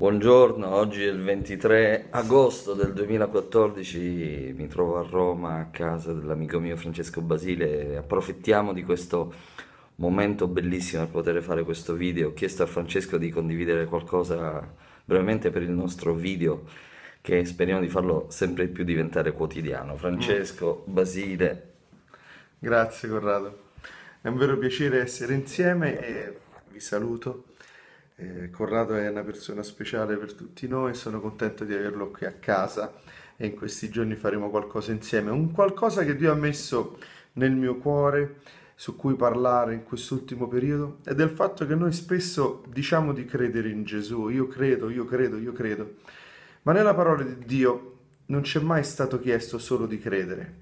Buongiorno, oggi è il 23 agosto del 2014, mi trovo a Roma a casa dell'amico mio Francesco Basile e approfittiamo di questo momento bellissimo per poter fare questo video. Ho chiesto a Francesco di condividere qualcosa brevemente per il nostro video che speriamo di farlo sempre più diventare quotidiano. Francesco, Basile. Grazie Corrado, è un vero piacere essere insieme e vi saluto. Eh, Corrado è una persona speciale per tutti noi sono contento di averlo qui a casa e in questi giorni faremo qualcosa insieme, un qualcosa che Dio ha messo nel mio cuore, su cui parlare in quest'ultimo periodo, è del fatto che noi spesso diciamo di credere in Gesù, io credo, io credo, io credo, ma nella parola di Dio non ci è mai stato chiesto solo di credere,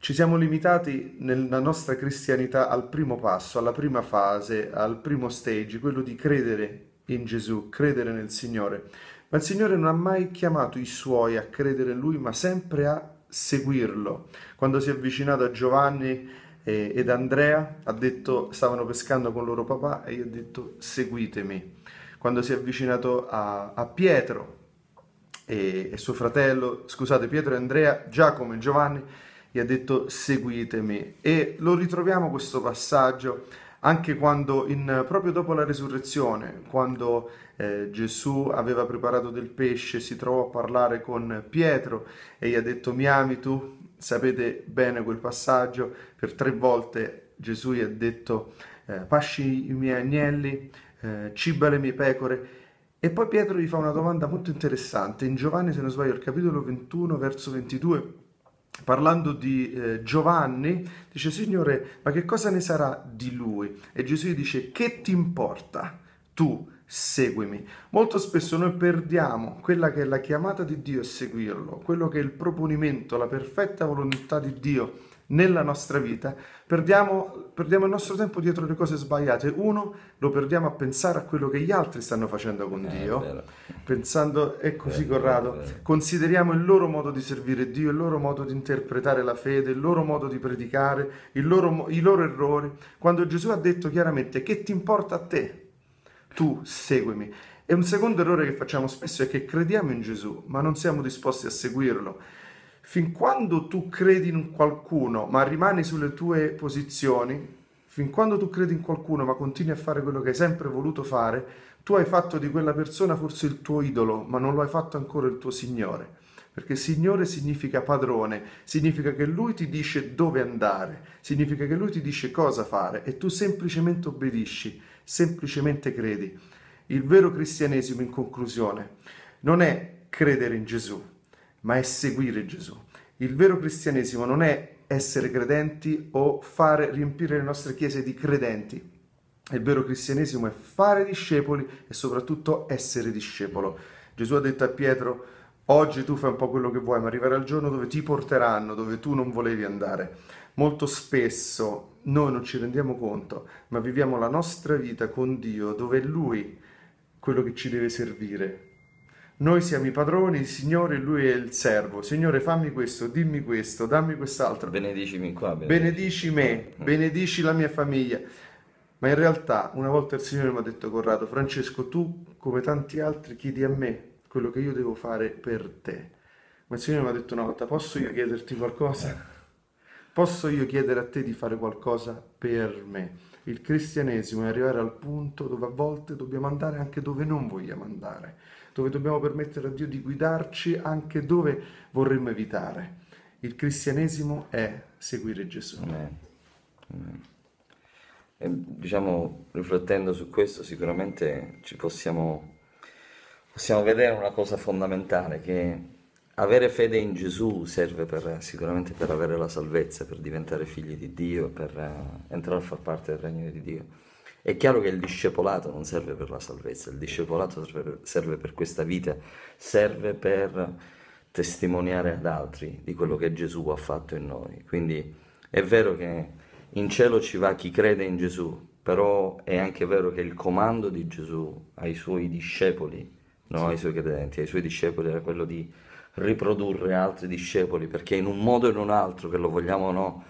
ci siamo limitati nella nostra cristianità al primo passo, alla prima fase, al primo stage, quello di credere in Gesù, credere nel Signore. Ma il Signore non ha mai chiamato i suoi a credere in Lui, ma sempre a seguirlo. Quando si è avvicinato a Giovanni eh, ed Andrea, ha detto, stavano pescando con loro papà e gli ha detto seguitemi. Quando si è avvicinato a, a Pietro e, eh, e suo fratello, scusate, Pietro e Andrea, Giacomo e Giovanni, gli ha detto seguitemi. E lo ritroviamo questo passaggio anche quando, in, proprio dopo la resurrezione, quando eh, Gesù aveva preparato del pesce, si trovò a parlare con Pietro e gli ha detto mi ami tu? Sapete bene quel passaggio, per tre volte Gesù gli ha detto eh, pasci i miei agnelli, eh, ciba le mie pecore. E poi Pietro gli fa una domanda molto interessante, in Giovanni se non sbaglio il capitolo 21 verso 22 parlando di eh, Giovanni, dice Signore, ma che cosa ne sarà di lui? E Gesù dice, che ti importa? Tu seguimi. Molto spesso noi perdiamo quella che è la chiamata di Dio a seguirlo, quello che è il proponimento, la perfetta volontà di Dio nella nostra vita, perdiamo, perdiamo, il nostro tempo dietro le cose sbagliate. Uno, lo perdiamo a pensare a quello che gli altri stanno facendo con eh, Dio, è pensando, è così ecco, vero, Corrado, vero. consideriamo il loro modo di servire Dio, il loro modo di interpretare la fede, il loro modo di predicare, loro, i loro errori, quando Gesù ha detto chiaramente che ti importa a te, tu seguimi. E un secondo errore che facciamo spesso è che crediamo in Gesù, ma non siamo disposti a seguirlo fin quando tu credi in qualcuno ma rimani sulle tue posizioni, fin quando tu credi in qualcuno ma continui a fare quello che hai sempre voluto fare, tu hai fatto di quella persona forse il tuo idolo, ma non lo hai fatto ancora il tuo Signore. Perché Signore significa padrone, significa che Lui ti dice dove andare, significa che Lui ti dice cosa fare e tu semplicemente obbedisci, semplicemente credi. Il vero cristianesimo, in conclusione, non è credere in Gesù, ma è seguire Gesù. Il vero cristianesimo non è essere credenti o fare riempire le nostre chiese di credenti. Il vero cristianesimo è fare discepoli e soprattutto essere discepolo. Gesù ha detto a Pietro, oggi tu fai un po' quello che vuoi, ma arriverà il giorno dove ti porteranno, dove tu non volevi andare. Molto spesso noi non ci rendiamo conto, ma viviamo la nostra vita con Dio, dove è Lui quello che ci deve servire, noi siamo i padroni, il Signore, Lui è il servo. Signore, fammi questo, dimmi questo, dammi quest'altro. Benedicimi qua. Benedici, benedici me, mm. benedici la mia famiglia. Ma in realtà, una volta il Signore mi ha detto, Corrado, Francesco, tu come tanti altri chiedi a me quello che io devo fare per te. Ma il Signore mi ha detto una volta, posso io chiederti qualcosa? Posso io chiedere a te di fare qualcosa per me? Il cristianesimo è arrivare al punto dove a volte dobbiamo andare anche dove non vogliamo andare dove dobbiamo permettere a Dio di guidarci anche dove vorremmo evitare. Il cristianesimo è seguire Gesù. Amen. Amen. E, diciamo, riflettendo su questo, sicuramente ci possiamo, possiamo vedere una cosa fondamentale, che avere fede in Gesù serve per, sicuramente per avere la salvezza, per diventare figli di Dio, per eh, entrare a far parte del regno di Dio è chiaro che il discepolato non serve per la salvezza, il discepolato serve per, serve per questa vita, serve per testimoniare ad altri di quello che Gesù ha fatto in noi. Quindi è vero che in cielo ci va chi crede in Gesù, però è anche vero che il comando di Gesù ai suoi discepoli, no, sì. ai suoi credenti, ai suoi discepoli era quello di riprodurre altri discepoli, perché in un modo o in un altro, che lo vogliamo o no,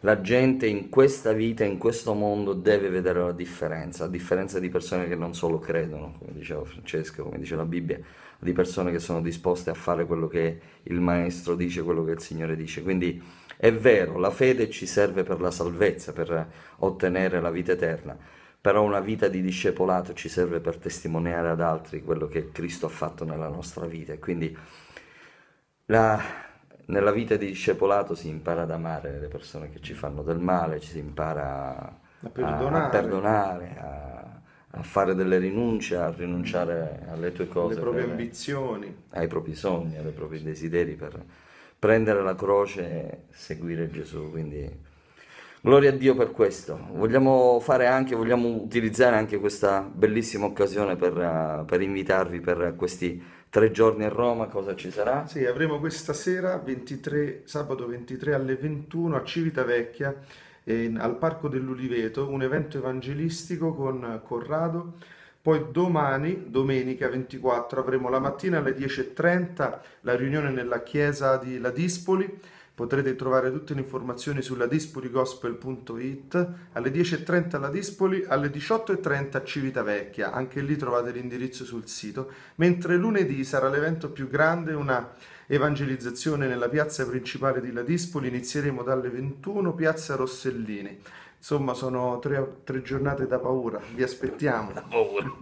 la gente in questa vita, in questo mondo, deve vedere la differenza, a differenza di persone che non solo credono, come diceva Francesco, come dice la Bibbia, di persone che sono disposte a fare quello che il Maestro dice, quello che il Signore dice. Quindi è vero, la fede ci serve per la salvezza, per ottenere la vita eterna, però una vita di discepolato ci serve per testimoniare ad altri quello che Cristo ha fatto nella nostra vita. Quindi la, nella vita di discepolato si impara ad amare le persone che ci fanno del male, ci si impara a perdonare, a, perdonare, a, a fare delle rinunce, a rinunciare alle tue cose, alle proprie per, ambizioni, ai propri sogni, ai propri desideri per prendere la croce e seguire Gesù. Quindi Gloria a Dio per questo. Vogliamo fare anche, vogliamo utilizzare anche questa bellissima occasione per, uh, per invitarvi per questi tre giorni a Roma. Cosa ci sarà? Sì, avremo questa sera, 23, sabato 23 alle 21 a Civitavecchia, eh, al Parco dell'Uliveto, un evento evangelistico con Corrado. Poi domani, domenica 24, avremo la mattina alle 10.30 la riunione nella chiesa di Ladispoli Potrete trovare tutte le informazioni sulla dispoligospel.it alle 10.30 alla Dispoli, alle 18.30 a Civitavecchia, anche lì trovate l'indirizzo sul sito, mentre lunedì sarà l'evento più grande, una evangelizzazione nella piazza principale di La Dispoli, inizieremo dalle 21, piazza Rossellini. Insomma, sono tre, tre, giornate da paura, vi aspettiamo. Da paura.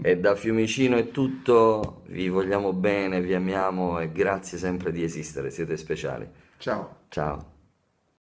e da Fiumicino è tutto, vi vogliamo bene, vi amiamo e grazie sempre di esistere, siete speciali. Ciao. Ciao.